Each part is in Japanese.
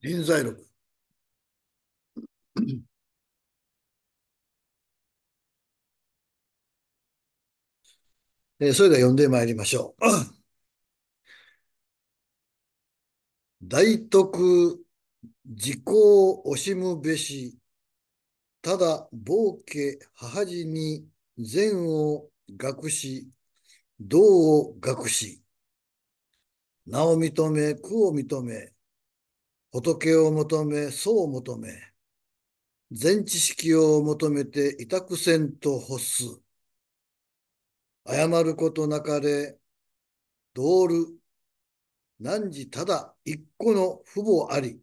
臨済録。えそれでは読んでまいりましょう。大徳時効惜しむべし、ただ傍家母地に善を学し、道を学し、名を認め、苦を認め、仏を求め、そを求め、全知識を求めて委託せんと欲す。謝ることなかれ、ドール、時ただ一個の父母あり。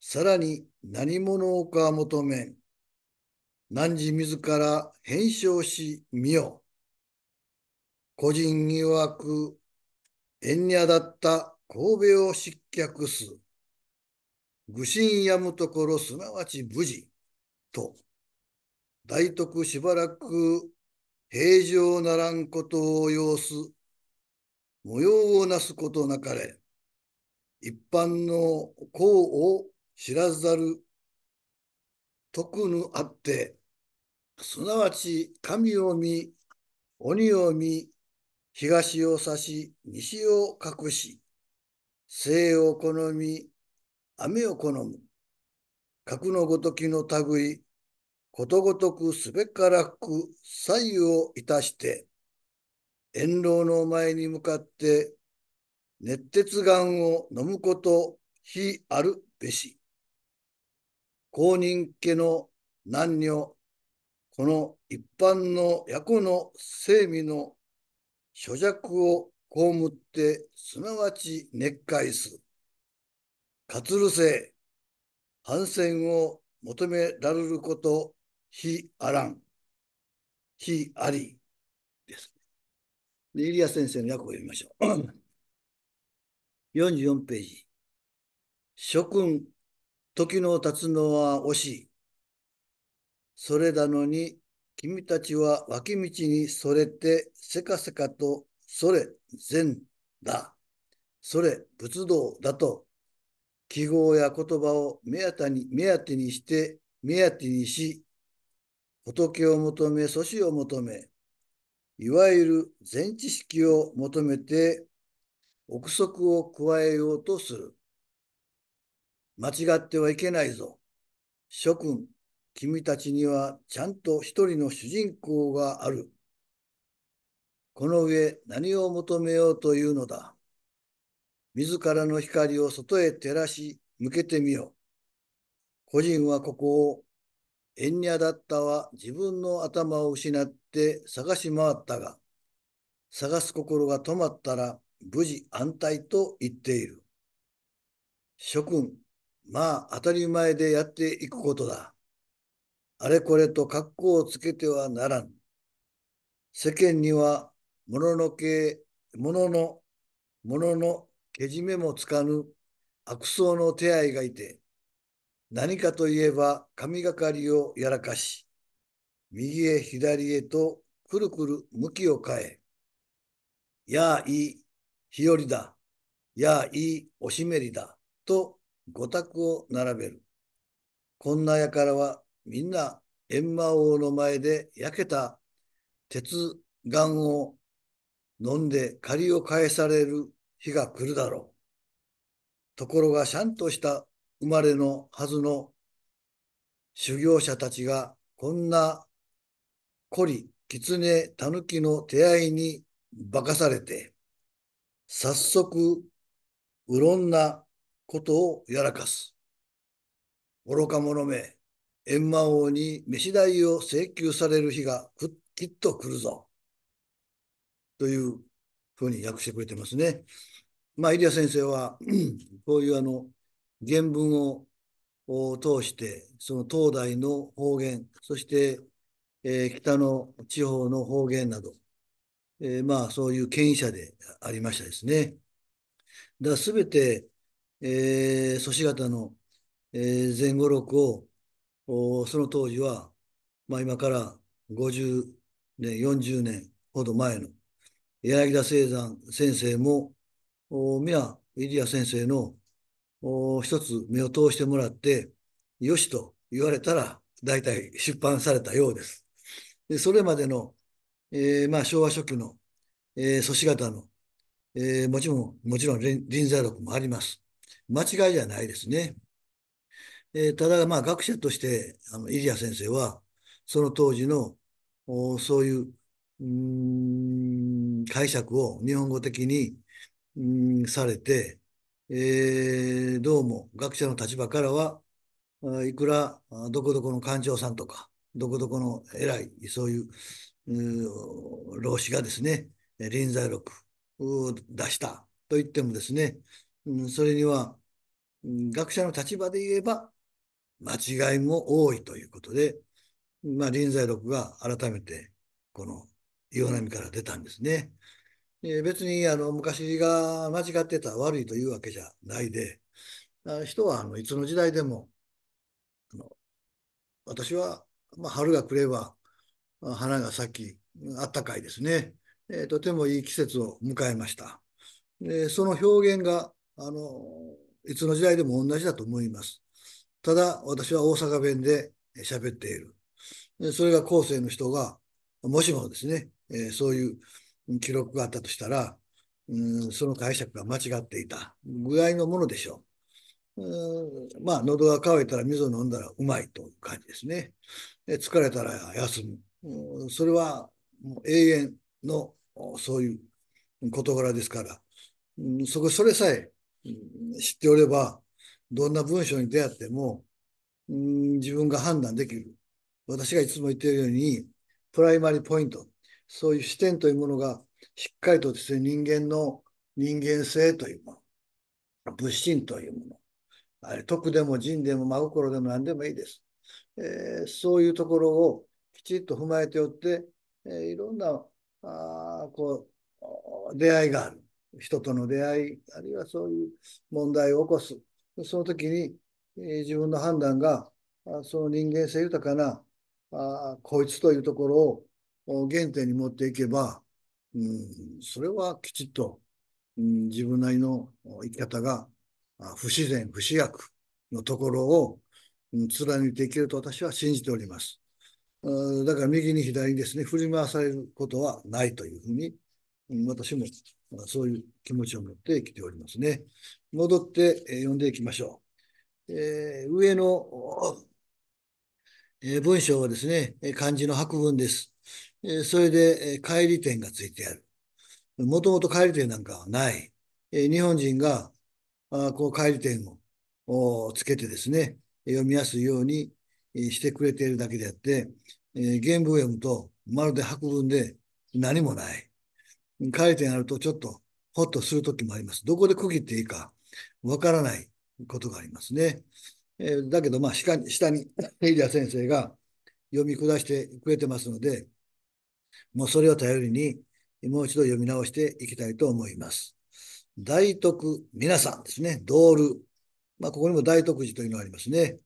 さらに何者か求めん。時自ら返唱し見よ。個人曰く、縁にあだった神戸を失脚す、愚心やむところすなわち無事、と、大徳しばらく平常ならんことを要す、模様をなすことなかれ、一般の功を知らざる、徳ぬあって、すなわち神を見、鬼を見、東を指し、西を隠し、生を好み、雨を好む。格のごときの類ことごとくすべからく左右をいたして、遠老の前に向かって、熱鉄岩を飲むこと非あるべし。公認家の男女、この一般の役の生味の諸弱を被ってすなわち熱海す。かつるせ反戦を求められること非あらん。非ありです。で、イリア先生の訳を読みましょう。44 ページ。諸君、時の経つのは惜しい。それなのに、君たちは脇道にそれてせかせかとそれ善だ、それ仏道だと、記号や言葉を目当てに目当てにして、目当てにし、仏を求め、祖師を求め、いわゆる全知識を求めて、憶測を加えようとする。間違ってはいけないぞ。諸君、君たちにはちゃんと一人の主人公がある。この上何を求めようというのだ。自らの光を外へ照らし、向けてみよ。個人はここを、縁にあだったは自分の頭を失って探し回ったが、探す心が止まったら無事安泰と言っている。諸君、まあ当たり前でやっていくことだ。あれこれと格好をつけてはならん。世間にはもののけ、ものの、もののけじめもつかぬ悪僧の手合いがいて、何かといえば神がかりをやらかし、右へ左へとくるくる向きを変え、やあいい日和だ、やあいいおしめりだ、と五卓を並べる。こんなやからはみんな閻魔王の前で焼けた鉄眼を飲んで借りを返される日が来るだろう。ところが、シャンとした生まれのはずの修行者たちが、こんなこり、狐、狸の手合いに化かされて、早速、うろんなことをやらかす。愚か者め、閻魔王に飯代を請求される日がきっと来るぞ。というふうに訳してくれてますね。まあ、入谷先生は、こういうあの原文を通して、その東大の方言、そして、えー、北の地方の方言など、えー、まあ、そういう権威者でありましたですね。だすべて、えー、祖師方の、えー、前後録を、おその当時は、まあ、今から50年、40年ほど前の柳田聖山先生も、皆、イディア先生の一つ目を通してもらって、よしと言われたら、大体出版されたようです。でそれまでの、えー、まあ、昭和初期の、えー、祖師方の、えー、もちろん、もちろん臨在録もあります。間違いじゃないですね。えー、ただ、まあ、学者として、あの、イリア先生は、その当時の、そういううん解釈を日本語的にうんされて、えー、どうも学者の立場からはいくらどこどこの官庁さんとかどこどこの偉いそういうう老子がですね臨済録を出したと言ってもですね、うん、それには学者の立場で言えば間違いも多いということで、まあ、臨済録が改めてこの岩波から出たんですね。え別にあの昔が間違ってた悪いというわけじゃないで、あ人はあのいつの時代でも、あの私は、まあ、春が来れば花が咲き、あったかいですね、えー、とてもいい季節を迎えました。でその表現があのいつの時代でも同じだと思います。ただ私は大阪弁で喋っている。それが後世の人が、もしもですね、えそういう記録があったとしたら、うん、その解釈が間違っていた具合のものでしょう。うんまあ、喉が渇いたら水を飲んだらうまいという感じですね。で疲れたら休む。うん、それはもう永遠のそういう事柄ですから、うん、そこそれさえ知っておれば、どんな文章に出会っても、うん、自分が判断できる。私がいつも言っているように、プライマリーポイントそういう視点というものが、しっかりとですね、人間の人間性というもの、物心というもの、あれ、徳でも人でも真心でも何でもいいです。えー、そういうところをきちっと踏まえておって、えー、いろんなあこう出会いがある。人との出会い、あるいはそういう問題を起こす。その時に、えー、自分の判断が、その人間性豊かな、あこいつというところを原点に持っていけば、うん、それはきちっと、うん、自分なりの生き方が不自然、不死薬のところを、うん、貫いていけると私は信じております。うん、だから右に左にですね、振り回されることはないというふうに、私もそういう気持ちを持って生きておりますね。戻って読んでいきましょう。えー、上の、えー、文章はですね、漢字の白文です。えそれで、え帰り点がついてある。もともと帰り点なんかはない。え日本人が、あこう帰り点をつけてですね、読みやすいようにしてくれているだけであって、え原文を読むと、まるで白文で何もない。帰り点あるとちょっとほっとするときもあります。どこで区切っていいかわからないことがありますね。えだけど、まあ、下に、下に、エイリア先生が読み下してくれてますので、もうそれを頼りに、もう一度読み直していきたいと思います。大徳、皆さんですね。ドール。まあ、ここにも大徳寺というのがありますね。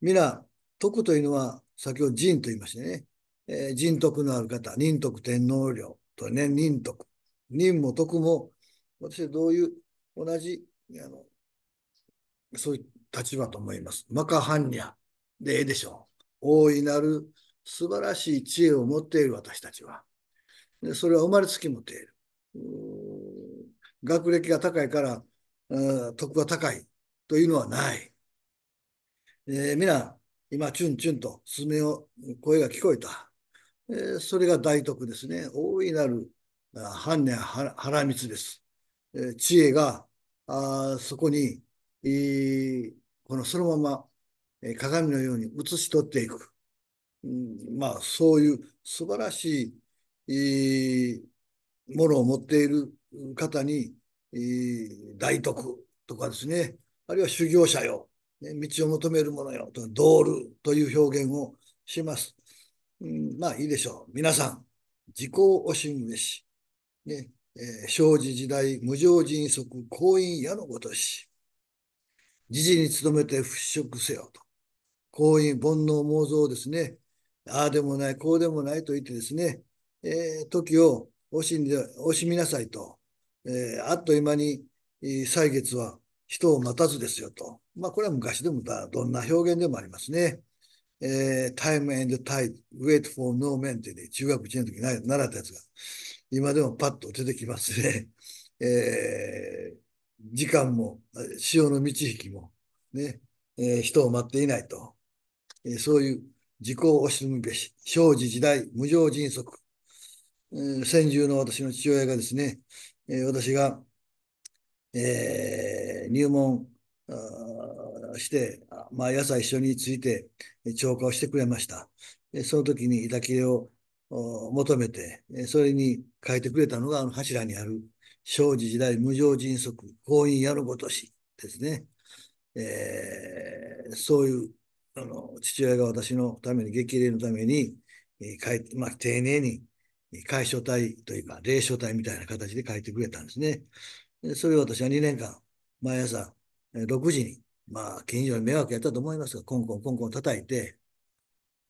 皆、徳というのは、先ほど仁と言いましたね。えー、仁徳のある方、仁徳天皇陵とね、仁徳。仁も徳も、私はどういう、同じ、あの、そういう立場と思います。マカハンニャでええでしょう。大いなる素晴らしい知恵を持っている私たちは。でそれは生まれつき持っている。学歴が高いから、徳が高いというのはない。えー、皆、今、チュンチュンとメを、声が聞こえた。えー、それが大徳ですね。大いなる般若腹蜜です。えー、知恵が、あそこに、えー、このそのまま、え鏡のように映し取っていく。まあ、そういう素晴らしい、ものを持っている方に、大徳とかですね、あるいは修行者よ、道を求める者よ、と道ルという表現をします。うん、まあいいでしょう。皆さん、自己惜しむべし。ね、えー、生じ時代、無常人速、行員矢のごとし。時事に努めて払拭せよと。行員煩悩、妄想ですね。ああでもない、こうでもないと言ってですね、えー、時を惜しんで、惜しみなさいと。えー、あっという間に、歳月は人を待たずですよと。まあ、これは昔でもだ、どんな表現でもありますね。えー、time and tide, wait for no man ってね、中学1年の時に習ったやつが、今でもパッと出てきますね。えー、時間も、潮の満ち引きも、ね、えー、人を待っていないと。えー、そういう時効をしむべし、生じ時代、無常迅速。先住の私の父親がですね、私が、えー、入門して、毎朝一緒について超過をしてくれました。その時に抱きれを求めて、それに書いてくれたのが、あの柱にある、生じ時代無常迅速、婚姻やるごとしですね。えー、そういうあの父親が私のために激励のために、えーまあ、丁寧に解消体というか霊書体みたいな形で書いてくれたんですね。それを私は2年間毎朝6時にまあ近所に迷惑やったと思いますがコンコンコンコン叩いて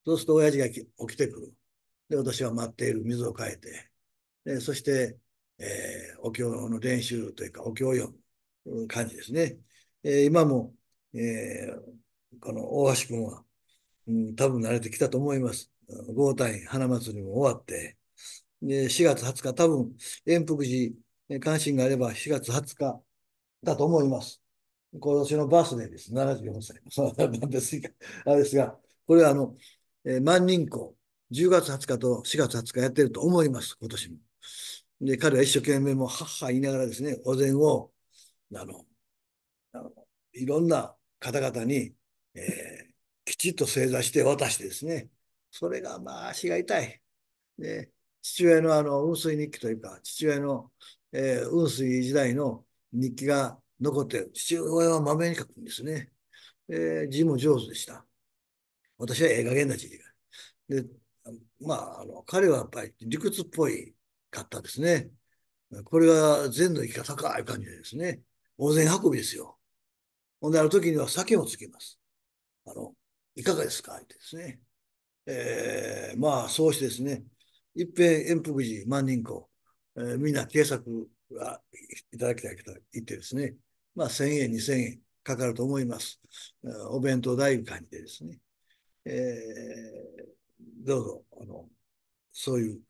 そうすると親父が起きてくる。で私は待っている水を変えてでそして、えー、お経の練習というかお経を読む感じですね。えー、今も、えーこの大橋君は、うん、多分慣れてきたと思います。豪太花祭りも終わって、で、4月20日、多分、遠福寺、関心があれば4月20日だと思います。今年のバースデーです。74歳。そうなんですあれですが、これはあの、えー、万人校、10月20日と4月20日やってると思います、今年も。で、彼は一生懸命もはっは言いながらですね、お膳を、あの、あのいろんな方々にえー、きちっと正座して渡してですね、それがまあ足が痛い。で、父親のあの、雲水日記というか、父親の、えー、雲水時代の日記が残ってる。父親はまめに書くんですね。えー、字も上手でした。私はええ加減な字が。で、まあ、あの、彼はやっぱり理屈っぽいかったですね。これが禅の生き方か、いう感じでですね。大膳運びですよ。ほんで、ある時には酒もつきます。あの、いかがですかってですね。えー、まあ、そうしてですね、一平円福寺万人口、えー、みんな警策がいただきたいと言ってですね、まあ、1000円、2000円かかると思います。お弁当代感じでですね、えー、どうぞ、あの、そういう、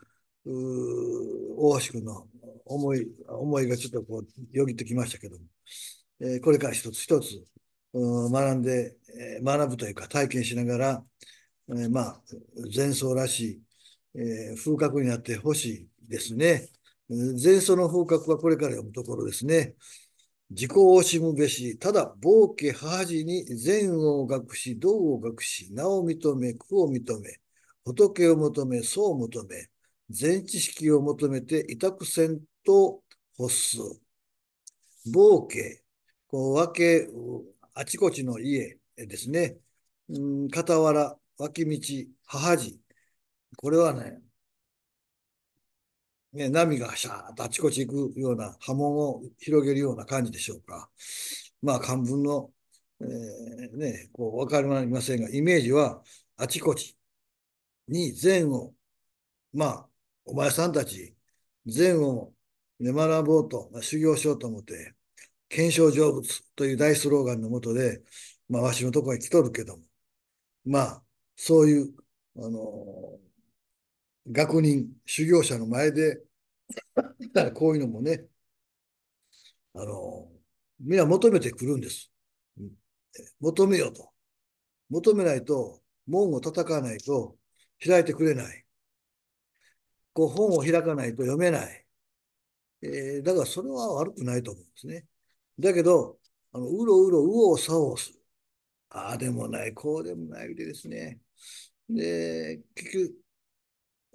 う大橋君の思い、思いがちょっとこう、よぎってきましたけども、えー、これから一つ一つ、学んで、学ぶというか体験しながら、えー、まあ、前奏らしい、えー、風格になってほしいですね。前奏の風格はこれから読むところですね。自己を惜しむべし、ただ、暴家母に善を学し、道を学し、名を認め、苦を認め、仏を求め、僧を求め、全知識を求めて委託せんと発す。冒家、こう分け、あちこちの家ですね、うん、傍ら、脇道、母地、これはね、ね、波がシャーッとあちこち行くような波紋を広げるような感じでしょうか。まあ、漢文の、えー、ね、こう、わかりませんが、イメージは、あちこちに善を、まあ、お前さんたち、善を、ね、学ぼうと、修行しようと思って、検証成仏という大スローガンのもとで、まあ、わしのとこへ来とるけども、まあ、そういう、あの、学人、修行者の前で、だこういうのもね、あの、皆求めてくるんです。求めよと。求めないと、門を叩かないと開いてくれない。こう本を開かないと読めない。えー、だからそれは悪くないと思うんですね。だけど、あのうろうろ、うさ左往する。ああでもない、こうでもないでですね。で、結局、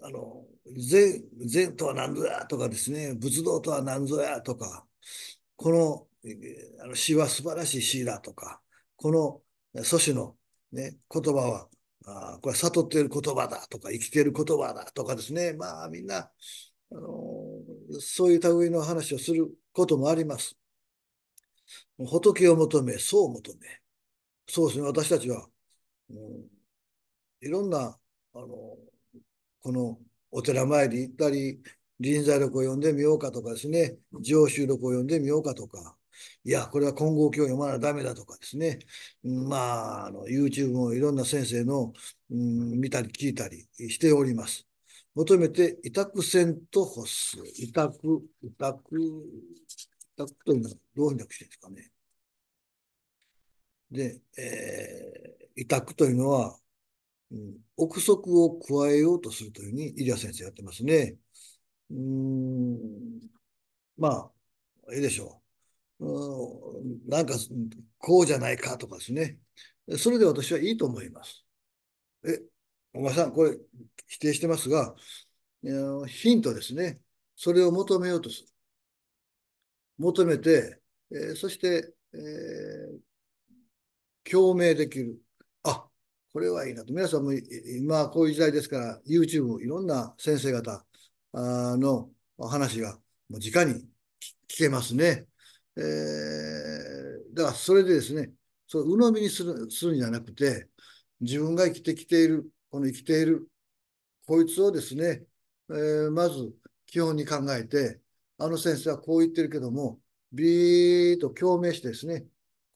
あの、善、善とは何ぞやとかですね、仏道とは何ぞやとか、この、あの詩は素晴らしい詩だとか、この祖師の、ね、言葉は、あこれは悟っている言葉だとか、生きている言葉だとかですね、まあみんな、あのそういう類の話をすることもあります。仏を求め、僧を求め。そうですね、私たちは、うん、いろんな、あの、このお寺参り行ったり、臨済録を読んでみようかとかですね、上州録を読んでみようかとか、いや、これは金剛教を読まなダメだとかですね、まあ、あの YouTube もいろんな先生の、うん、見たり聞いたりしております。求めて、委託せんと欲す。委託、委託、訳というのはどうに訳してるんですかね。で、えー、委託というのは、うん、憶測を加えようとするというふうに、イリア先生やってますね。うん、まあ、いいでしょう。うん、なんか、こうじゃないかとかですね。それで私はいいと思います。え、お前さん、これ否定してますが、ヒントですね。それを求めようとする。求めて、えー、そして、えー、共鳴できる。あ、これはいいなと。皆さんも今こういう時代ですから、YouTube、いろんな先生方の話がもう直に聞けますね。えー、だからそれでですね、そう鵜呑みにするするんじゃなくて、自分が生きてきている、この生きている、こいつをですね、えー、まず基本に考えて、あの先生はこう言ってるけども、ビーッと共鳴してですね、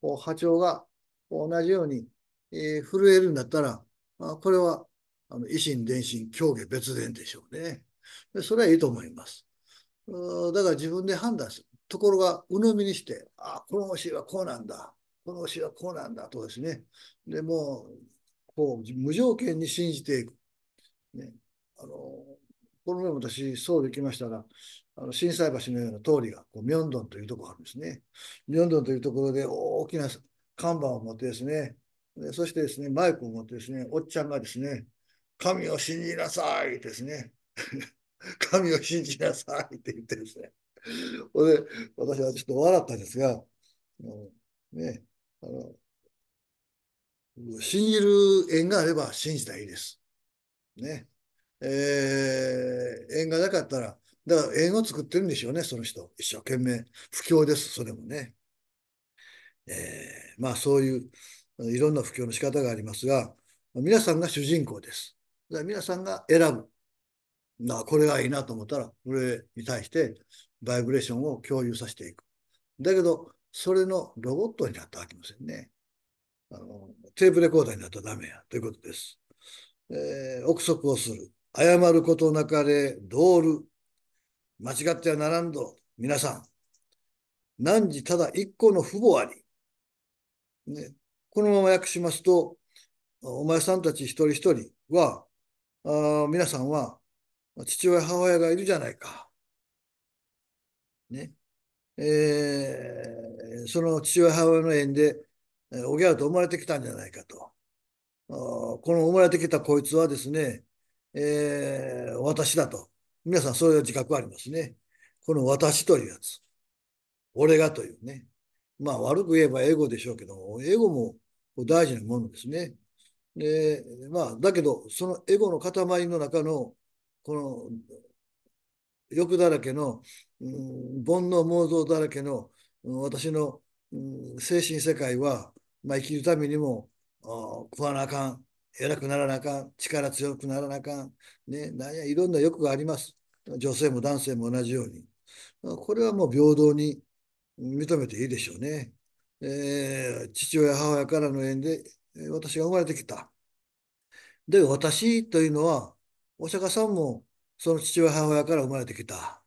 こう波長が同じように、えー、震えるんだったら、まあ、これはあの維新、伝心、狂下、別伝でしょうねそれはいいと思います。だから自分で判断する。ところが、鵜呑みにして、ああ、この教えはこうなんだ。この教えはこうなんだとですね。でもこう、無条件に信じていく。ね、あのこの前私、ソウル行きましたら、あの震災橋のような通りが、こうミョンドンというところがあるんですね。ミョンドンというところで大きな看板を持ってですね、でそしてですね、マイクを持ってですね、おっちゃんがですね、神を信じなさいですね。神を信じなさいって言ってですね。ほで、私はちょっと笑ったんですが、あのね、あの、信じる縁があれば信じたらいいです。ね。え縁がなかったら、だから縁を作ってるんでしょうね、その人。一生懸命。不況です、それもね。えー、まあそういういろんな不況の仕方がありますが、皆さんが主人公です。だから皆さんが選ぶ。なあ、これがいいなと思ったら、これに対してバイブレーションを共有させていく。だけど、それのロボットになったわけませんね。あのテープレコーダーになったらダメや、ということです。えー、憶測をする。謝ることなかれ、通る。間違ってはならんぞ、皆さん。何時ただ一個の父母あり。ね、このまま訳しますと、お前さんたち一人一人は、あ皆さんは父親、母親がいるじゃないか。ね。えー、その父親、母親の縁で、おぎゃうと生まれてきたんじゃないかと。この生まれてきたこいつはですね、えー、私だと。皆さんそういう自覚ありますね。この私というやつ。俺がというね。まあ悪く言えばエゴでしょうけど、エゴも大事なものですね。で、まあ、だけど、そのエゴの塊の中の、この、欲だらけの、うん、煩悩妄想だらけの、うん、私の、うん、精神世界は、まあ、生きるためにも、あ食わなあかん、偉くならなあかん、力強くならなあかん、ね、なんやいろんな欲があります。女性も男性も同じように。これはもう平等に認めていいでしょうね。えー、父親、母親からの縁で私が生まれてきた。で、私というのは、お釈迦さんもその父親、母親から生まれてきた。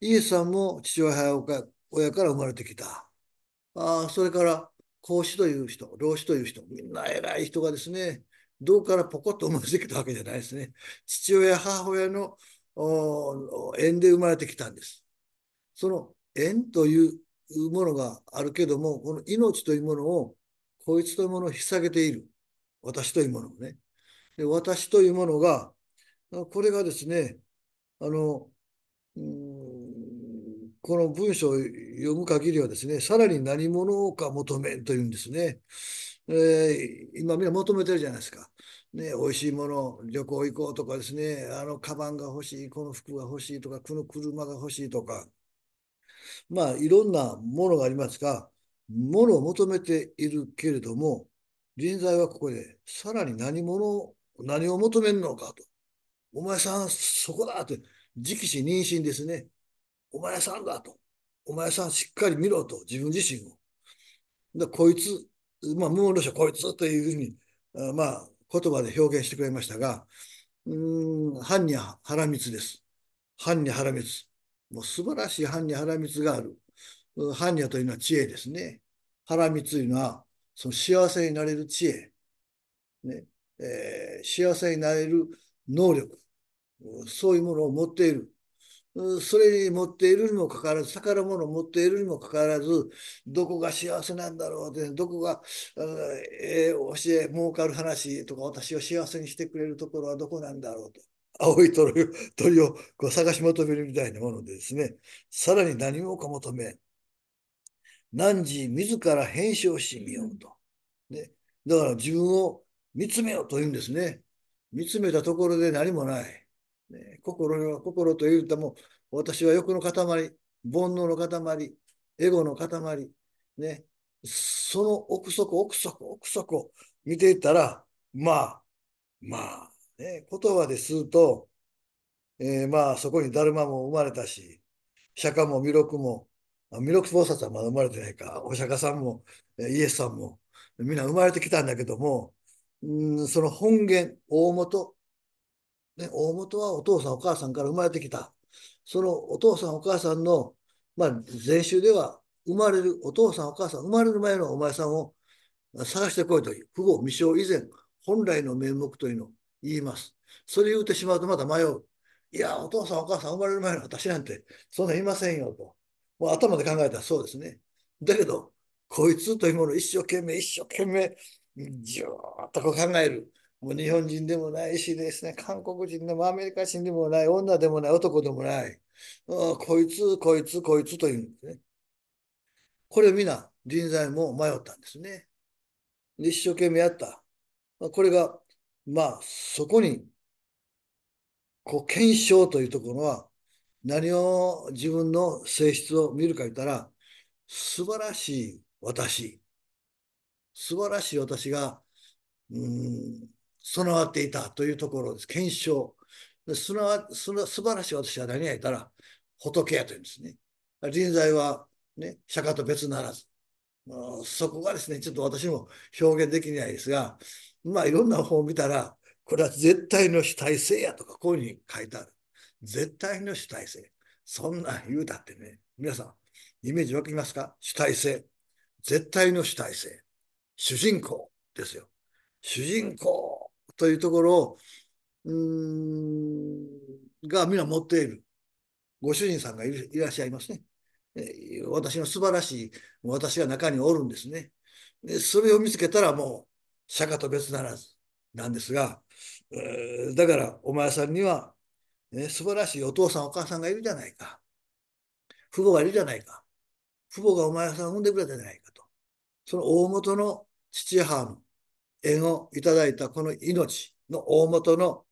イエスさんも父親、母親から生まれてきた。あそれから孔子という人、老子という人、みんな偉い人がですね、どからポコッと生まれてきたわけじゃないですね。父親、母親の縁で生まれてきたんです。その縁というものがあるけども、この命というものを、こいつというものを引き下げている。私というものをね。で私というものが、これがですね、あの、うんこの文章を読む限りはですね、さらに何者か求めというんですね。えー、今みんな求めてるじゃないですか。ね、美味しいもの、旅行行こうとかですね、あの、カバンが欲しい、この服が欲しいとか、この車が欲しいとか、まあ、いろんなものがありますが、ものを求めているけれども、人材はここで、さらに何者、何を求めるのかと。お前さん、そこだって、直視妊娠ですね。お前さんだと。お前さんしっかり見ろと、自分自身を。で、こいつ、まあ、無能の人こいつというふうに、あまあ、言葉で表現してくれましたが、うん、般若みつです。般若原光。もう素晴らしい般若みつがある。般若というのは知恵ですね。みつというのは、その幸せになれる知恵。ねえー、幸せになれる能力。そういうものを持っている。それに持っているにもかかわらず、宝物を持っているにもかかわらず、どこが幸せなんだろうって、どこが、えー、教え、儲かる話とか、私を幸せにしてくれるところはどこなんだろうと。青い鳥を鳥を探し求めるみたいなものでですね、さらに何もか求め、汝自ら変身しみようと。ね、だから自分を見つめようと言うんですね。見つめたところで何もない。ね、心は心というとも私は欲の塊煩悩の塊エゴの塊、ね、その奥底奥底奥底見ていったらまあまあ、ね、言葉ですると、えー、まあそこにだるまも生まれたし釈迦も弥勒も弥勒菩薩はまだ生まれてないかお釈迦さんもイエスさんもみんな生まれてきたんだけども、うん、その本源大元ね、大元はお父さんお母さんから生まれてきた。そのお父さんお母さんの、まあ、税収では生まれる、お父さんお母さん、生まれる前のお前さんを探してこいという、不合未生以前、本来の面目というのを言います。それ言うてしまうとまた迷う。いや、お父さんお母さん生まれる前の私なんて、そんないませんよと。もう頭で考えたらそうですね。だけど、こいつというものを一生懸命、一生懸命、じゅーっとこう考える。もう日本人でもないしですね、韓国人でもアメリカ人でもない、女でもない、男でもない、あこいつ、こいつ、こいつというんですね。これ皆、人材も迷ったんですね。で一生懸命やった。これが、まあ、そこに、こう、検証というところは、何を自分の性質を見るか言ったら、素晴らしい私、素晴らしい私が、うん、備わっていたというところです。検証。すなわ素晴らしい私は何が言ったら仏やというんですね。人材は、ね、釈迦と別ならず。そこがですね、ちょっと私も表現できないですが、まあいろんな方を見たら、これは絶対の主体性やとか、こういうふうに書いてある。絶対の主体性。そんな言うたってね、皆さん、イメージ湧きますか主体性。絶対の主体性。主人公ですよ。主人公というところを、うんが皆持っているご主人さんがいらっしゃいますね。私の素晴らしい私が中におるんですね。それを見つけたらもう釈迦と別ならずなんですが、だからお前さんには、ね、素晴らしいお父さんお母さんがいるじゃないか。父母がいるじゃないか。父母がお前さんを産んでくれたじゃないかと。その大元の父母の縁をいただいたこの命の大元の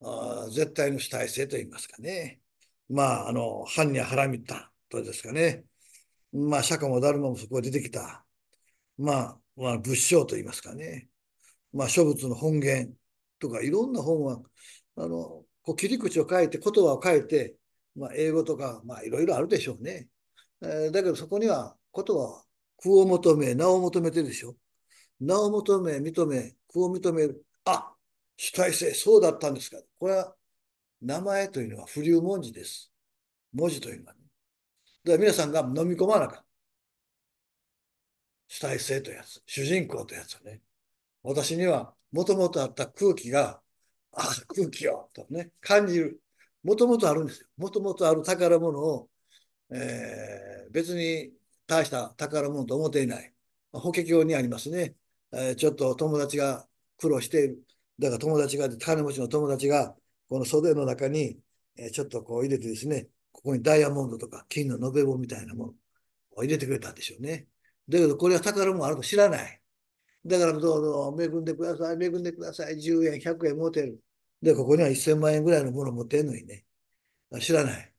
あ絶対の主体性といいますかね。まあ、あの、藩に腹みったとですかね。まあ、釈迦もダルマもそこ出てきた。まあ、まあ、仏性といいますかね。まあ、諸仏の本源とか、いろんな本は、あの、こう切り口を変えて、言葉を変えて、まあ、英語とか、まあ、いろいろあるでしょうね。えー、だけど、そこには言葉は、空を求め、名を求めてるでしょ。名を求め、認め、句を認める。あ、主体性、そうだったんですか。これは、名前というのは不流文字です。文字というのはね。だから皆さんが飲み込まなかった。主体性というやつ、主人公というやつをね。私には、もともとあった空気が、あ、空気よ、とね、感じる。もともとあるんですよ。もともとある宝物を、えー、別に大した宝物と思っていない。法華経にありますね。えー、ちょっと友達が苦労して、いる。だから友達が、金持ちの友達が、この袖の中に、えー、ちょっとこう入れてですね、ここにダイヤモンドとか金の延べ棒みたいなものを入れてくれたんでしょうね。だけどこれは宝物あると知らない。だからどうぞ恵んでください、恵んでください、10円、100円持てる。で、ここには1000万円ぐらいのもの持ってんのにね、知らない。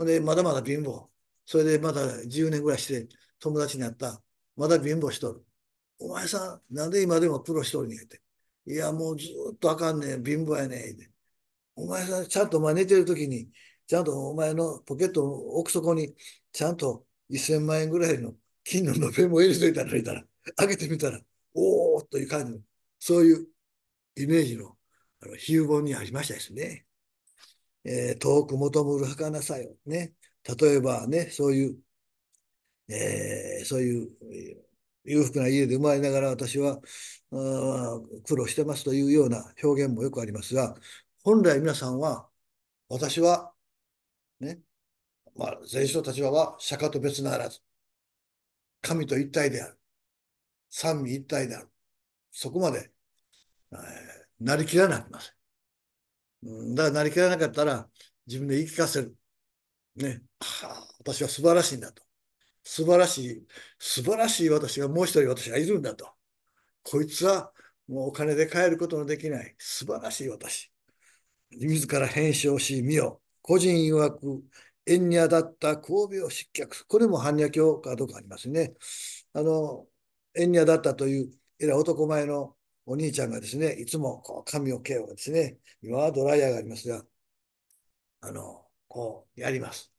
で、まだまだ貧乏。それでまだ10年ぐらいして友達になった。まだ貧乏しとる。お前さん、なんで今でもプロ一人に言って。いや、もうずっとあかんねん、貧乏やねん、お前さん、ちゃんとお前寝てる時に、ちゃんとお前のポケットの奥底に、ちゃんと1000万円ぐらいの金の延べも入れといたら、入たら、開けてみたら、おーという感じの、そういうイメージの、あの、比喩本にありましたですね。えー、遠く求むる儚さよ。ね。例えばね、そういう、えー、そういう、裕福な家で生まれながら私は苦労してますというような表現もよくありますが、本来皆さんは、私は、ね、まあ、禅師立場は釈迦と別ならず、神と一体である。三位一体である。そこまで、えー、なりきらなくません。だからなりきらなかったら、自分で言い聞かせる。ね、はあ、私は素晴らしいんだと。素晴らしい、素晴らしい私がもう一人私がいるんだと。こいつはもうお金で買えることのできない素晴らしい私。自ら返信し、見よ。個人曰く、縁に当たった交尾を失脚。これも般若教かどうかありますね。あの、縁に当たったという、えら男前のお兄ちゃんがですね、いつもこう髪を毛をですね、今はドライヤーがありますが、あの、こうやります。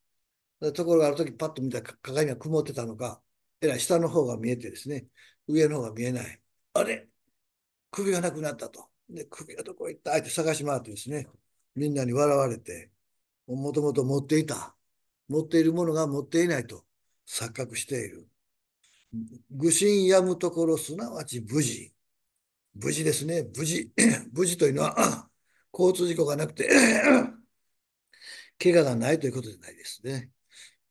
ところがある時パッと見た鏡が曇ってたのか、えらい下の方が見えてですね、上の方が見えない。あれ首がなくなったと。で、首がどこ行ったって探し回ってですね、みんなに笑われて、もともと持っていた。持っているものが持っていないと錯覚している。愚心やむところ、すなわち無事。無事ですね。無事。無 事というのは、交通事故がなくて、怪我がないということじゃないですね。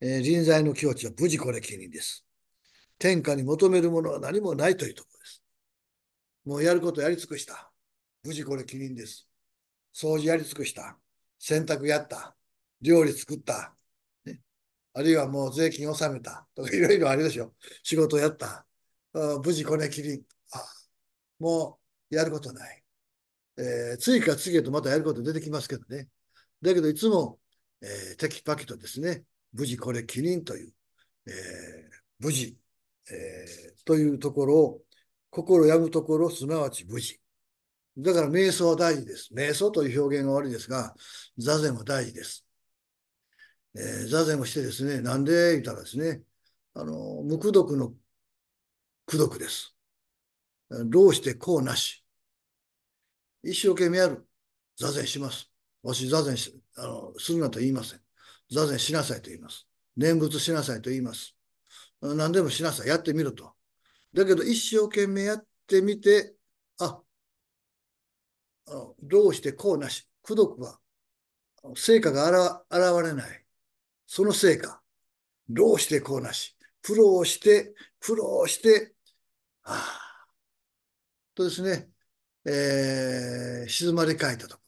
え人材の境地は無事これ気にです。天下に求めるものは何もないというところです。もうやることやり尽くした。無事これ起任です。掃除やり尽くした。洗濯やった。料理作った。ね、あるいはもう税金納めた。とかいろいろあるでしょ。仕事やった。無事これ起任。あもうやることない。えー、次から次へとまたやること出てきますけどね。だけどいつも、えー、テキパキとですね、無事これ起リという、えー、無事、えー、というところを、心病むところ、すなわち無事。だから瞑想は大事です。瞑想という表現が悪いですが、座禅は大事です。えー、座禅をしてですね、なんで言ったらですね、あの、無苦毒の苦毒です。どうしてこうなし。一生懸命やる。座禅します。私座禅しあのするなと言いません。座禅しなさいと言います。念仏しなさいと言います。何でもしなさい。やってみると。だけど一生懸命やってみて、あ、あどうしてこうなし。功徳は、成果が現れない。その成果。どうしてこうなし。苦労して、苦労して、ああ。とですね、えー、静まり返ったと。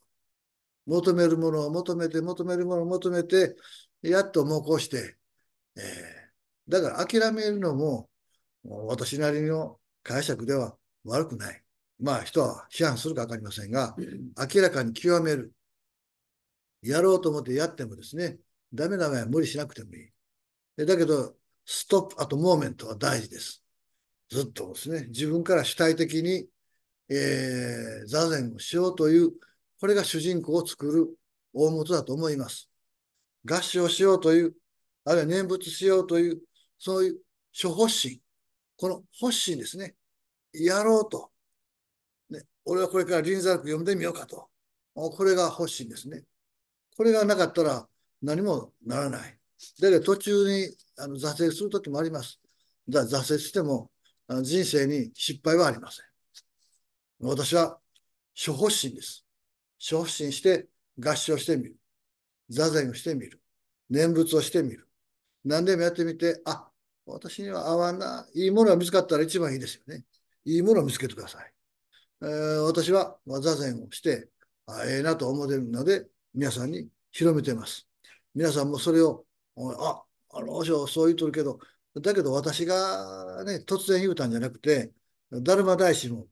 求めるものを求めて、求めるものを求めて、やっともうこうして、えー、だから諦めるのも、私なりの解釈では悪くない。まあ人は批判するかわかりませんが、明らかに極める。やろうと思ってやってもですね、ダメな場合は無理しなくてもいい。だけど、ストップ、あとモーメントは大事です。ずっとですね、自分から主体的に、えー、座禅をしようというこれが主人公を作る大元だと思います。合唱しようという、あるいは念仏しようという、そういう諸発心。この発心ですね。やろうと。ね、俺はこれから臨座読んでみようかと。これが発心ですね。これがなかったら何もならない。だけど途中にあの挫折するときもあります。だ挫折しても人生に失敗はありません。私は諸発心です。昇進して合唱してみる。座禅をしてみる。念仏をしてみる。何でもやってみて、あ、私には合わない。いいものが見つかったら一番いいですよね。いいものを見つけてください。えー、私は座禅をして、ええー、なと思ってるので、皆さんに広めてます。皆さんもそれを、あ、あの、そう言うとるけど、だけど私がね、突然言うたんじゃなくて、ダルマ大師も、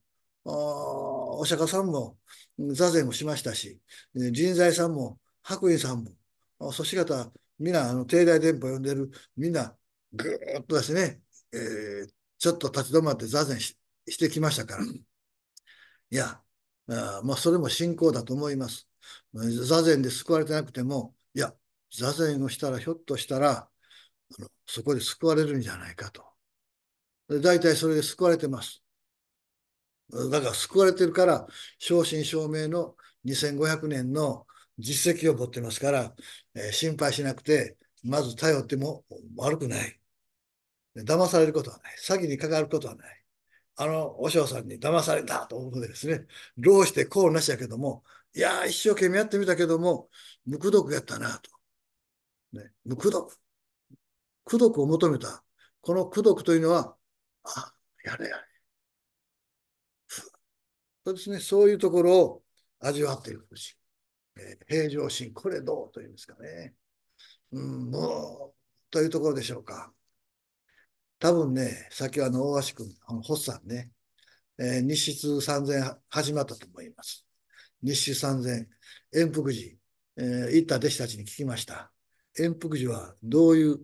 お釈迦さんも、座禅もしましたし、人材さんも白衣さんも、そし方、みんな、あの、帝大電を呼んでる、みんな、ぐーっとですね、えー、ちょっと立ち止まって座禅してきましたから。いや、あまあ、それも信仰だと思います。座禅で救われてなくても、いや、座禅をしたら、ひょっとしたら、そこで救われるんじゃないかと。大体それで救われてます。だから救われてるから、正真正銘の2500年の実績を持ってますから、えー、心配しなくて、まず頼っても悪くない。騙されることはない。詐欺にかかることはない。あの、和尚さんに騙されたと思うのでですね、うしてこうなしやけども、いや一生懸命やってみたけども、無垢毒やったなと。ね、無垢毒。苦毒を求めた。この苦毒というのは、あ、やれやれ。すね、そういうところを味わっているし、えー、平常心、これどうというんですかね。うん、もう、というところでしょうか。多分ね、先はあの大橋君、あのホッサンね、えー、日出三千始まったと思います。日出三千、円福寺、えー、行った弟子たちに聞きました。円福寺はどういう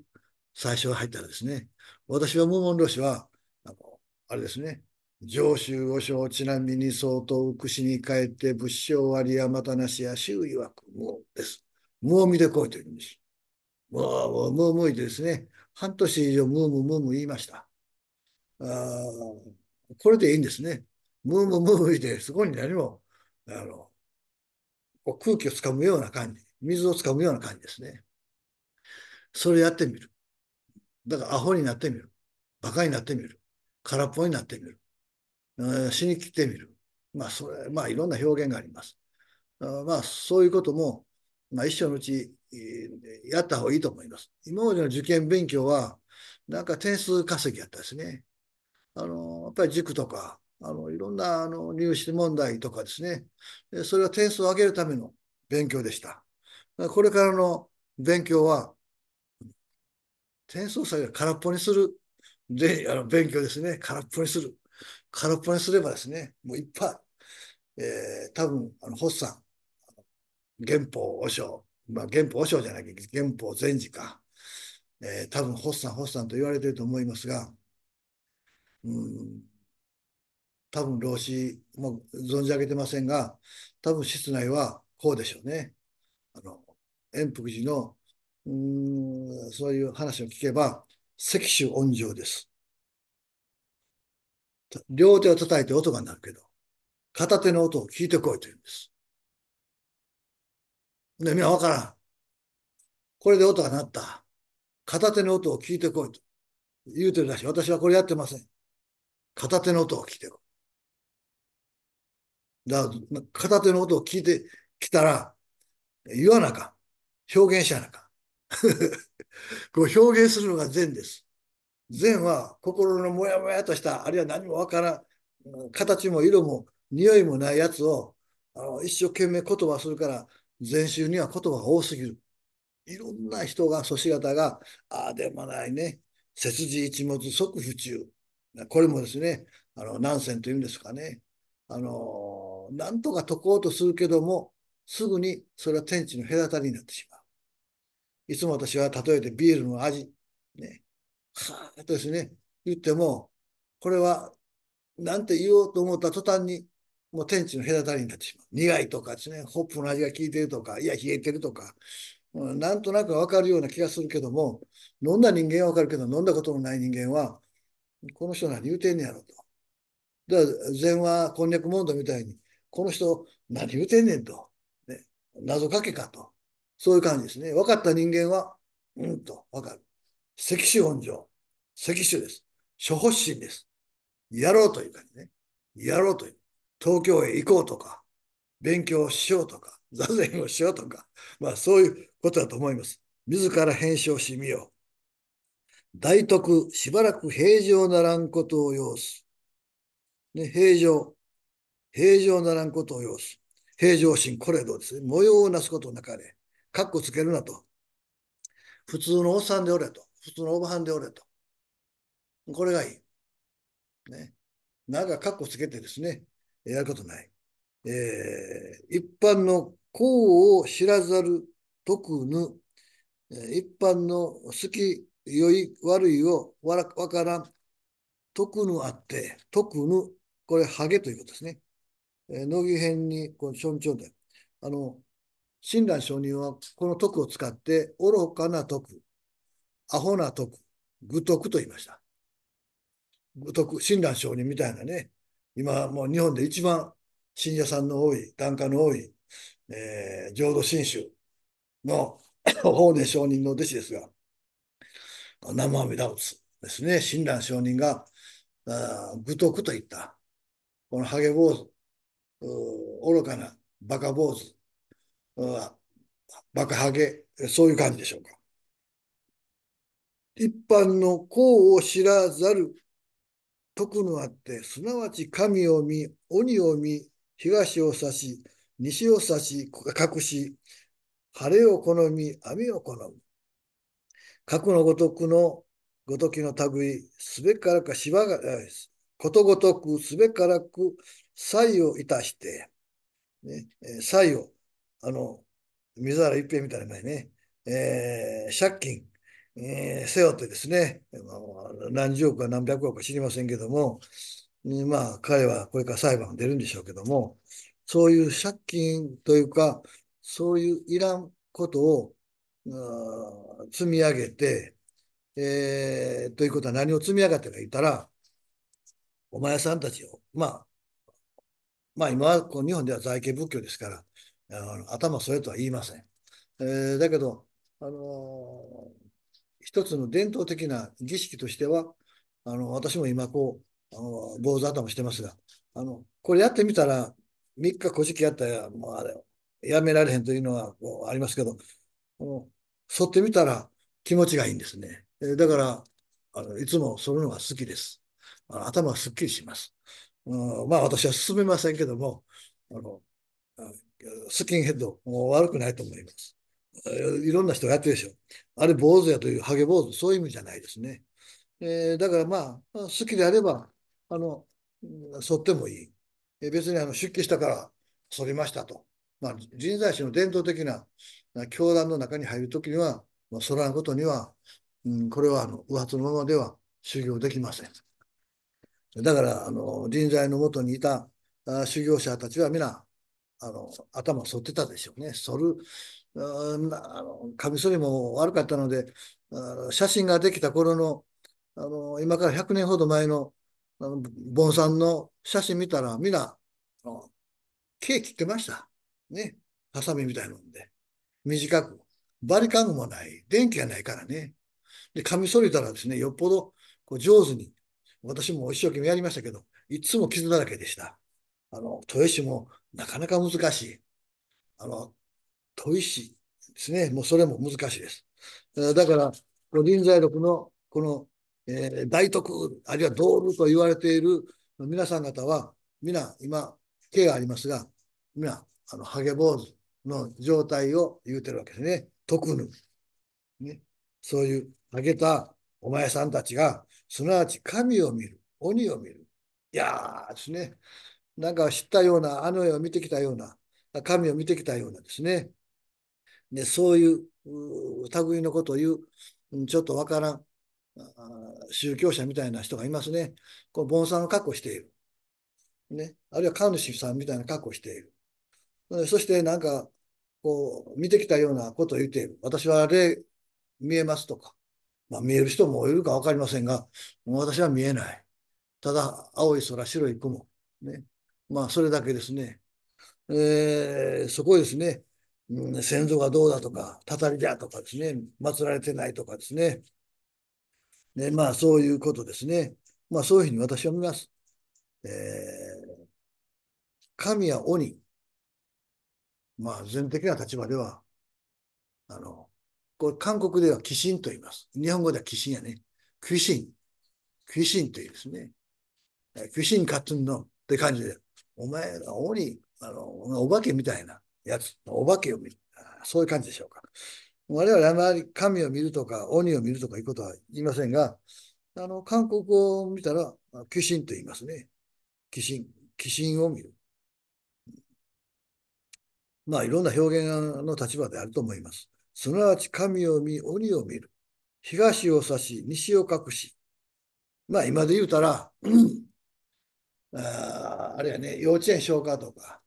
最初は入ったらですね、私は無門老師は、あの、あれですね、上州五将ちなみに相当串しに帰って仏性割りやまたなしや周囲はもうです。もう見てこいというんです。もう、もう、もういてですね。半年以上ムームムーム言いました。あこれでいいんですね。ムームムームいって、そこに何も、あの、こう空気をつかむような感じ。水をつかむような感じですね。それやってみる。だからアホになってみる。バカになってみる。空っぽになってみる。しに来てみる。まあ、それ、まあ、いろんな表現があります。まあ、そういうことも、まあ、一生のうち、やった方がいいと思います。今までの受験勉強は、なんか点数稼ぎやったですね。あの、やっぱり塾とか、あの、いろんな、あの、入試問題とかですね。でそれは点数を上げるための勉強でした。これからの勉強は、点数を下げる空っぽにする、で、あの、勉強ですね。空っぽにする。空っぽにすればですね、もういっぱい、えー、多分、あの、ホッサン、元法和尚、まあ、原法和尚じゃなきゃ、元法禅師か、えー、多分、ホッサン、ホッサンと言われてると思いますが、うん、多分、老子もう存じ上げてませんが、多分、室内はこうでしょうね。あの、円福寺の、うん、そういう話を聞けば、石州恩情です。両手を叩いて音が鳴るけど、片手の音を聞いてこいと言うんです。で、みんなわからん。これで音が鳴った。片手の音を聞いてこいと言うてるらしい。私はこれやってません。片手の音を聞いてこい。だから、片手の音を聞いてきたら、言わなか表現しやなか こう表現するのが善です。善は心のモヤモヤとした、あるいは何もわからん、形も色も匂いもないやつを、あの一生懸命言葉するから、禅宗には言葉が多すぎる。いろんな人が、祖師方が、ああでもないね、切字一物即不中。これもですね、あの、南線というんですかね。あの、なんとか解こうとするけども、すぐにそれは天地の隔たりになってしまう。いつも私は例えてビールの味。ね。はあ、ですね、言っても、これは、なんて言おうと思った途端に、もう天地の隔たりになってしまう。苦いとかですね、ホップの味が効いてるとか、いや、冷えてるとか、うん、なんとなくわかるような気がするけども、飲んだ人間はわかるけど、飲んだことのない人間は、この人何言うてんねやろと。だから禅はこんにゃくモンドみたいに、この人何言うてんねんと。ね、謎かけかと。そういう感じですね。分かった人間は、うんと分かる。関主本上。関主です。諸発心です。やろうという感じね。やろうという。東京へ行こうとか、勉強しようとか、座禅をしようとか、まあそういうことだと思います。自ら編集しみよう。大徳、しばらく平常ならんことを要す。ね、平常。平常ならんことを要す。平常心、これどうですね。模様をなすことなかれ。かっこつけるなと。普通のおっさんでおれと。普通のオバハンでおれと。これがいい。ね。なんかカッコつけてですね、やることない。えー、一般の功を知らざる得ぬ、一般の好き、良い、悪いをわら分からん、得ぬあって、得ぬ、これ、ハゲということですね。えー、乃木編に、このちょんちょんで。あの、親鸞承人はこの徳を使って、愚かな徳、アホな徳、愚徳と言いました。愚徳、親鸞上人みたいなね、今もう日本で一番信者さんの多い、檀家の多い、えー、浄土真宗の 法然上人の弟子ですが、南無阿弥陀仏ですね、親鸞上人が、あ愚徳といった、このハゲ坊主、愚かなバカ坊主、バカハゲ、そういう感じでしょうか。一般の功を知らざる徳のあってすなわち神を見鬼を見東を指し西を指し隠し晴れを好み網を好む核のごとくのごときの類すべからかしばがことごとくすべからく才をいたして、ね、才をあの水原一平みたいなね、えー、借金え背負ってですね、ま何十億か何百億か知りませんけども、まあ彼はこれから裁判出るんでしょうけども、そういう借金というか、そういういらんことを積み上げて、えー、ということは何を積み上げたか言ったら、お前さんたちを、まあ、まあ今はこう日本では財形仏教ですから、あの頭それとは言いません。えー、だけど、あの一つの伝統的な儀式としては、あの、私も今こう、あの、坊主頭してますが、あの、これやってみたら、3日古式やったら、もうあれ、やめられへんというのはうありますけど、剃ってみたら気持ちがいいんですね。だから、あのいつも剃るのが好きです。あの頭がすっきりします。うん、まあ私は進めませんけども、あのスキンヘッドも悪くないと思います。いろんな人がやってるでしょ。あれ坊主やというハゲ坊主、そういう意味じゃないですね。えー、だからまあ、好きであれば、あの、剃ってもいい。え別にあの出家したから剃りましたと。まあ、人材師の伝統的な教団の中に入るときには、まあ、剃らんことには、うん、これはあの、上発のままでは修行できません。だから、あの、人材のもとにいた修行者たちは皆、あの、頭剃ってたでしょうね。剃る、カミソリも悪かったので、写真ができた頃の、あの、今から100年ほど前の、あの、盆さんの写真見たら、みんな、毛切ってました。ね。ハサミみたいなもんで。短く。バリカンもない。電気がないからね。で、カミソリたらですね、よっぽどこう上手に、私も一生懸命やりましたけど、いつも傷だらけでした。あの、豊石もなかなか難しい。あの、問石ですね。もうそれも難しいです。だから、臨済録のこの、えー、大徳、あるいは道具と言われている皆さん方は、皆今、手がありますが、皆、あの、ハゲ坊主の状態を言うてるわけですね。徳ぬ。ね。そういう、ハゲたお前さんたちが、すなわち神を見る、鬼を見る。いやーですね。なんか知ったような、あの絵を見てきたような、神を見てきたようなですね。で、そういう類のことを言う、ちょっとわからん、宗教者みたいな人がいますね。こう盆さんを確保している。ね。あるいは神主さんみたいな確保している。そしてなんか、こう、見てきたようなことを言っている。私は霊見えますとか。まあ見える人もいるかわかりませんが、私は見えない。ただ、青い空、白い雲。ね。まあ、それだけですね。えー、そこですね。うん、先祖がどうだとか、たたりだとかですね、祀られてないとかですね。ね、まあそういうことですね。まあそういうふうに私は見ます。えー、神は鬼。まあ全的な立場では、あの、これ韓国では鬼神と言います。日本語では鬼神やね。鬼神。鬼神というですね。鬼神勝つんのって感じで、お前ら鬼、あの、お化けみたいな。やつ、お化けを見る。そういう感じでしょうか。我々はあまり神を見るとか、鬼を見るとかいうことは言いませんが、あの、韓国を見たら、鬼神と言いますね。鬼神、鬼神を見る。まあ、いろんな表現の立場であると思います。すなわち神を見、鬼を見る。東を指し、西を隠し。まあ、今で言うたら、ああれやね、幼稚園消化とか、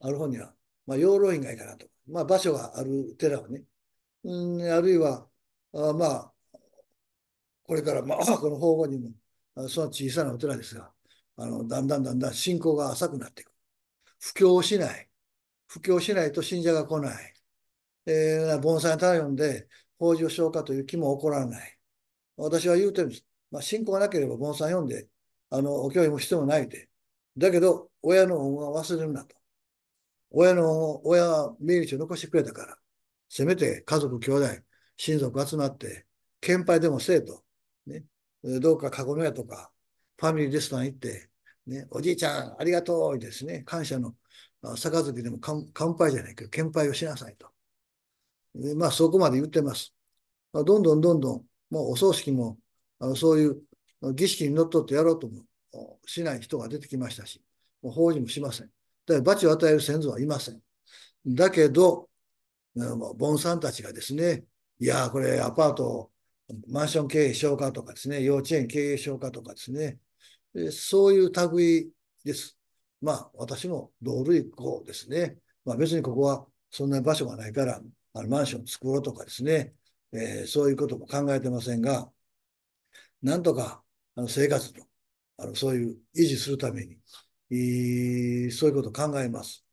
ある方には、まあ、養老院がいいかなと。まあ、場所がある寺をね。うん、あるいは、あまあ、これから、まあ、この方法にも、その小さなお寺ですが、あの、だんだんだんだん信仰が浅くなっていく。布教をしない。布教しないと信者が来ない。えー、盆栽に頼んで、法事をしようかという気も起こらない。私は言うてるんです。まあ、信仰がなければ盆栽読んで、あの、お経もしてもないで。だけど、親の恩は忘れるなと。親の、親は命日を残してくれたから、せめて家族、兄弟、親族集まって、献杯でもせえと、ね、どうか籠の屋とか、ファミリーレストラン行って、ね、おじいちゃん、ありがとうですね、感謝の、杯でも乾杯じゃないけど、献杯をしなさいと。でまあ、そこまで言ってます。どんどんどんどん、もうお葬式も、あのそういう儀式にのっとってやろうともしない人が出てきましたし、もう法事もしません。だから罰を与える先祖はいません。だけど、盆さんたちがですね、いや、これアパート、マンション経営消化とかですね、幼稚園経営消化とかですね、そういう類です。まあ、私も同類校ですね。まあ、別にここはそんな場所がないから、あのマンション作ろうとかですね、えー、そういうことも考えてませんが、なんとかあの生活とあのそういう維持するために、えー、そういうことを考えます。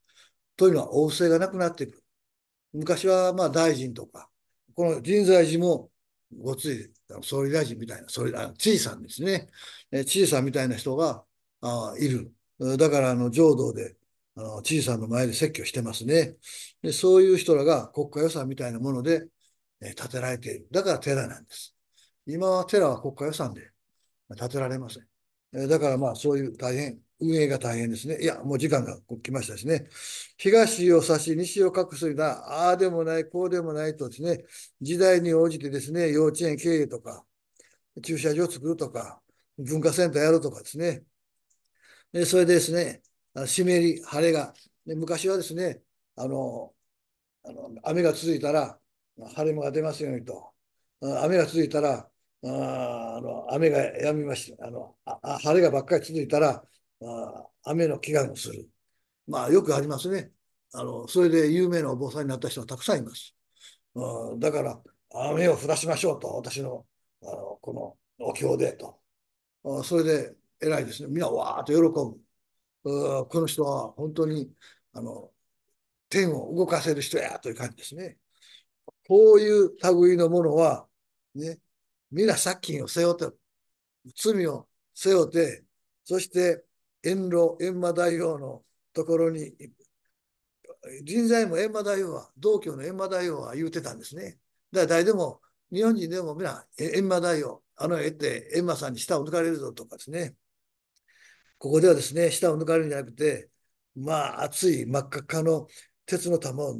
というのは、お布がなくなってくる。昔は、まあ、大臣とか、この人材寺も、ごつい、総理大臣みたいな、総理あ知事さんですね。知事さんみたいな人があいる。だから、あの、浄土で、あの、知事さんの前で説教してますね。で、そういう人らが国家予算みたいなもので、え建てられている。だから寺なんです。今は寺は国家予算で建てられません。だからまあそういう大変運営が大変ですね。いや、もう時間が来ましたしね。東を指し、西を隠すような、ああでもない、こうでもないとですね、時代に応じてですね、幼稚園経営とか、駐車場を作るとか、文化センターやるとかですね。でそれでですね、湿り、晴れが、で昔はですね、あの、あの雨が続いたら、晴れ間が出ますようにと。雨が続いたら、ああの雨がやみましたあのあ。晴れがばっかり続いたら、あ雨の祈願をする。まあ、よくありますね。あの、それで有名なお坊さんになった人はたくさんいます。あだから、雨を降らしましょうと、私の、あの、このお経でと。あそれで、偉いですね。みんなわーっと喜ぶこの人は本当に、あの、天を動かせる人やという感じですね。こういう類のものは、ね、皆借金を背負って、罪を背負って、そして遠路閻魔大王のところに人材も閻魔大王は道教の閻魔大王は言うてたんですね。だから誰でも日本人でも皆閻魔大王あの絵って閻魔さんに舌を抜かれるぞとかですねここではですね舌を抜かれるんじゃなくてまあ熱い真っ赤っかの鉄の玉を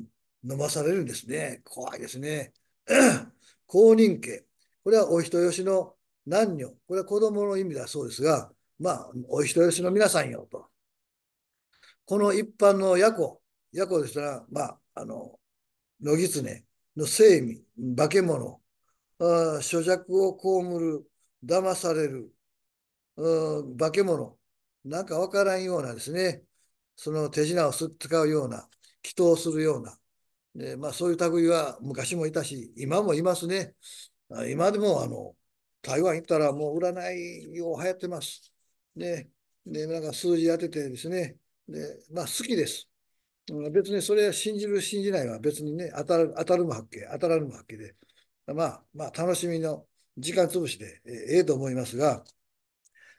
飲まされるんですね怖いですね。公認家これはお人よしの男女これは子供の意味だそうですがまあ、お人よしの皆さんよと。この一般の夜行、夜行でしたら、まあ、あの、野狐の生味、化け物、あ諸弱を被る、騙される、う化け物、なんかわからんようなですね、その手品を使うような、祈祷するような、でまあ、そういう類は昔もいたし、今もいますね。今でもあの台湾行ったらもう占いを流行ってます。で、で、なんか数字当ててですね、で、まあ好きです。別にそれは信じる、信じないは別にね、当たる、当たるも発見、当たらぬも発見で、まあ、まあ楽しみの時間潰しでええと思いますが、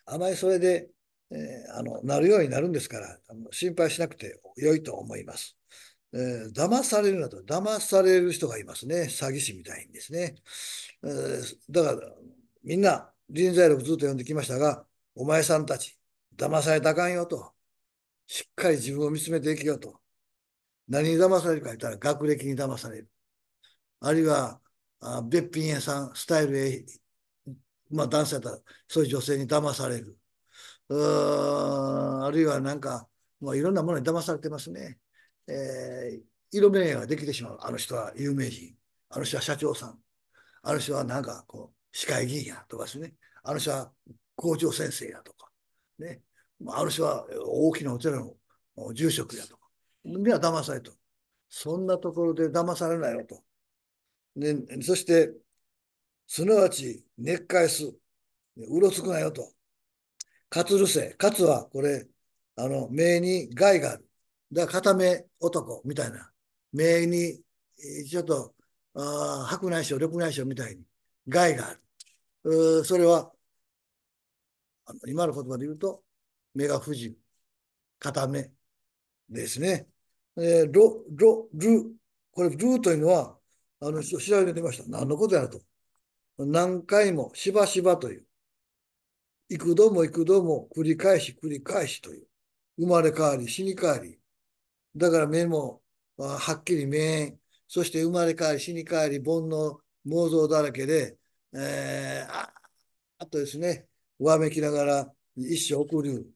あまりそれで、えー、あの、なるようになるんですから、あの心配しなくて良いと思います。えー、騙されるなと、騙される人がいますね。詐欺師みたいにですね。えー、だから、みんな、人材力ずっと読んできましたが、お前さんたち、騙されたかんよと。しっかり自分を見つめていきよと。何に騙されるか言ったら学歴に騙される。あるいは、あべっぴん屋さん、スタイルへ、まあ男性だったら、そういう女性に騙される。うあるいはなんか、もういろんなものに騙されてますね。えー、色目ができてしまう。あの人は有名人。あの人は社長さん。あの人はなんかこう、市会議員やとかですね。あの人は校長先生やとか、ね、ある種は大きなお寺の住職やとか、みんな騙されと。そんなところで騙されないよと。そして、すなわち、熱海す、うろつくなよと。カるせセ、かつはこれ、あの、目に害がある。だから片目男みたいな。目に、ちょっと、あ白内障、緑内障みたいに害がある。それは今の言葉で言うと、目が不自由、片目ですね。えー、ロ、ロ、ル、これ、ルというのは、あの、調べてみました。何のことやると。何回も、しばしばという。幾度も幾度も繰り返し繰り返しという。生まれ変わり、死に変わり。だから目も、はっきり目そして生まれ変わり、死に変わり、煩悩、妄想だらけで、えー、ああとですね、わめきながら一生送る。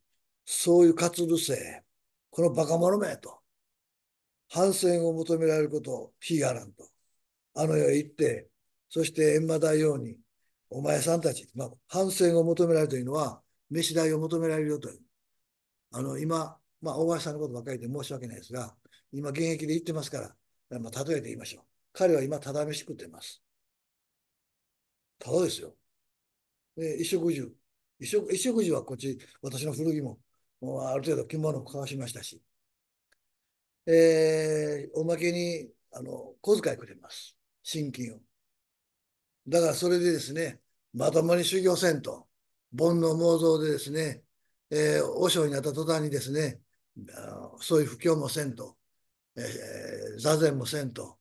そういう活動せ、このバカ者めと。反戦を求められることを非がらんと。あの世へ行って、そして閻魔大王に、お前さんたち、まあ、反戦を求められるというのは、飯代を求められるよという。あの、今、まあ、大橋さんのことばかりで申し訳ないですが、今、現役で言ってますから、まあ、例えて言いましょう。彼は今、ただ飯食ってます。ただですよ。で、衣食住、衣食衣食住はこっち、私の古着も、もうある程度着物を交わしましたし、えー、おまけに、あの、小遣いくれます。新金を。だからそれでですね、まともに修行せんと、煩悩妄想でですね、えー、和尚になった途端にですね、そういう不況もせんと、えー、座禅もせんと、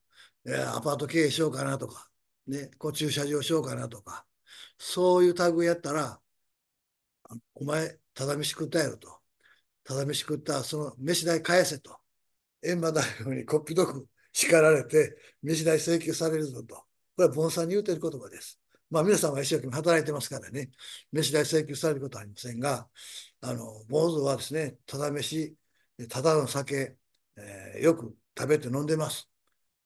えー、アパート経営しようかなとか、ね、こう駐車場しようかなとか、そういうタグやったら、お前、ただ飯食ったやろと。ただ飯食った、その飯代返せと。閻魔大夫にこっぴどく叱られて、飯代請求されるぞと。これは盆栽に言うてる言葉です。まあ皆さんは一生懸命働いてますからね、飯代請求されることはありませんが、あの、坊主はですね、ただ飯、ただの酒、えー、よく食べて飲んでます。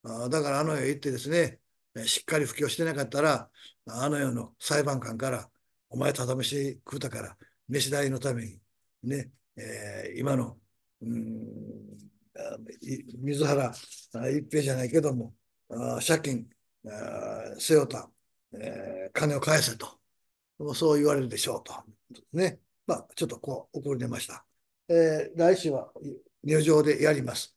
あだからあの世へ行ってですね、しっかり布教してなかったら、あの世の裁判官からお前ただ飯食うたから、飯代のために、ね、えー、今の、うん、水原一平じゃないけども、あ借金、せよた、え金を返せと。そう言われるでしょうと。ね。まあ、ちょっとこう、怒り出ました。えー、来週は入場でやります。